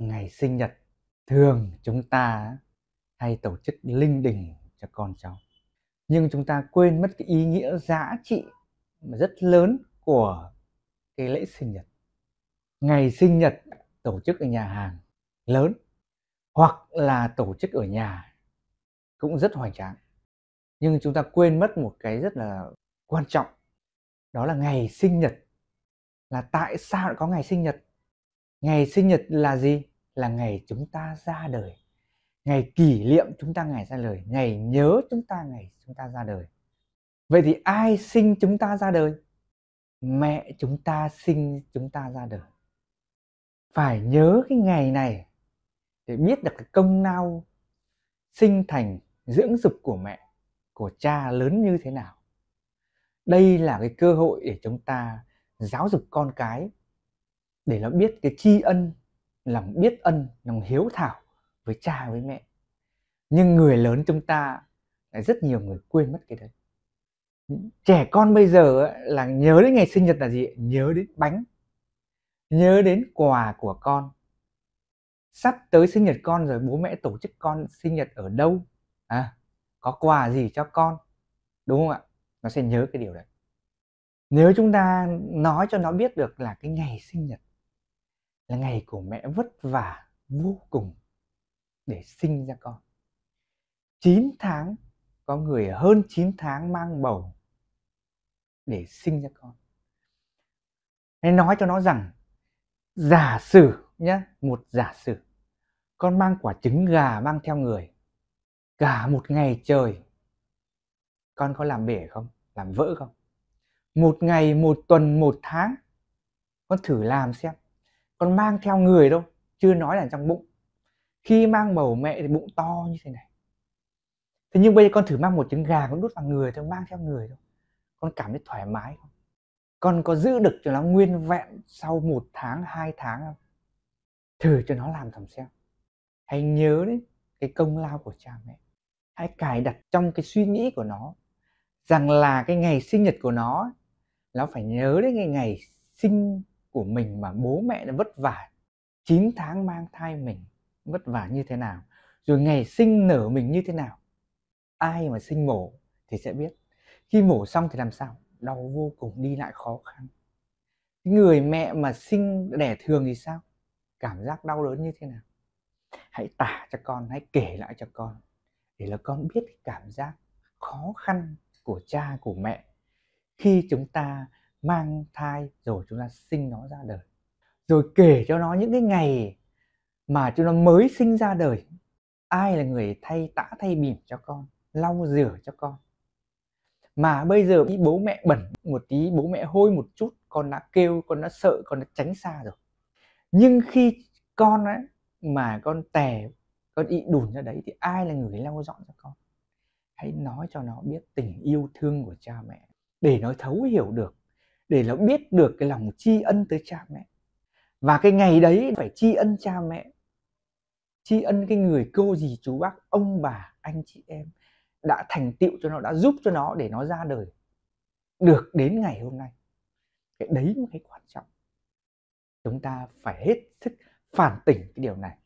ngày sinh nhật thường chúng ta hay tổ chức linh đình cho con cháu nhưng chúng ta quên mất cái ý nghĩa giá trị mà rất lớn của cái lễ sinh nhật ngày sinh nhật tổ chức ở nhà hàng lớn hoặc là tổ chức ở nhà cũng rất hoành tráng nhưng chúng ta quên mất một cái rất là quan trọng đó là ngày sinh nhật là tại sao lại có ngày sinh nhật ngày sinh nhật là gì là ngày chúng ta ra đời ngày kỷ niệm chúng ta ngày ra đời ngày nhớ chúng ta ngày chúng ta ra đời vậy thì ai sinh chúng ta ra đời mẹ chúng ta sinh chúng ta ra đời phải nhớ cái ngày này để biết được cái công lao sinh thành dưỡng dục của mẹ của cha lớn như thế nào đây là cái cơ hội để chúng ta giáo dục con cái để nó biết cái tri ân lòng biết ân lòng hiếu thảo với cha với mẹ nhưng người lớn chúng ta là rất nhiều người quên mất cái đấy trẻ con bây giờ là nhớ đến ngày sinh nhật là gì nhớ đến bánh nhớ đến quà của con sắp tới sinh nhật con rồi bố mẹ tổ chức con sinh nhật ở đâu à, có quà gì cho con đúng không ạ nó sẽ nhớ cái điều đấy nếu chúng ta nói cho nó biết được là cái ngày sinh nhật là ngày của mẹ vất vả vô cùng để sinh ra con 9 tháng có người hơn 9 tháng mang bầu để sinh ra con nên nói cho nó rằng giả sử nhé một giả sử con mang quả trứng gà mang theo người cả một ngày trời con có làm bể không làm vỡ không một ngày một tuần một tháng con thử làm xem còn mang theo người đâu chưa nói là trong bụng khi mang bầu mẹ thì bụng to như thế này thế nhưng bây giờ con thử mang một trứng gà con đút vào người thôi mang theo người thôi con cảm thấy thoải mái không con có giữ được cho nó nguyên vẹn sau một tháng hai tháng không thử cho nó làm thầm xem hãy nhớ đấy cái công lao của cha mẹ hãy cài đặt trong cái suy nghĩ của nó rằng là cái ngày sinh nhật của nó nó phải nhớ đến cái ngày sinh của mình mà bố mẹ đã vất vả 9 tháng mang thai mình vất vả như thế nào rồi ngày sinh nở mình như thế nào ai mà sinh mổ thì sẽ biết khi mổ xong thì làm sao đau vô cùng đi lại khó khăn người mẹ mà sinh đẻ thường thì sao cảm giác đau đớn như thế nào hãy tả cho con hãy kể lại cho con để là con biết cảm giác khó khăn của cha của mẹ khi chúng ta mang thai rồi chúng ta sinh nó ra đời rồi kể cho nó những cái ngày mà chúng nó mới sinh ra đời ai là người thay tã thay bỉm cho con lau rửa cho con mà bây giờ bị bố mẹ bẩn một tí bố mẹ hôi một chút con đã kêu con đã sợ con đã tránh xa rồi nhưng khi con ấy mà con tè con ị đùn ra đấy thì ai là người lau dọn cho con hãy nói cho nó biết tình yêu thương của cha mẹ để nó thấu hiểu được để nó biết được cái lòng tri ân tới cha mẹ và cái ngày đấy phải tri ân cha mẹ tri ân cái người cô dì chú bác ông bà anh chị em đã thành tựu cho nó đã giúp cho nó để nó ra đời được đến ngày hôm nay cái đấy mới thấy quan trọng chúng ta phải hết sức phản tỉnh cái điều này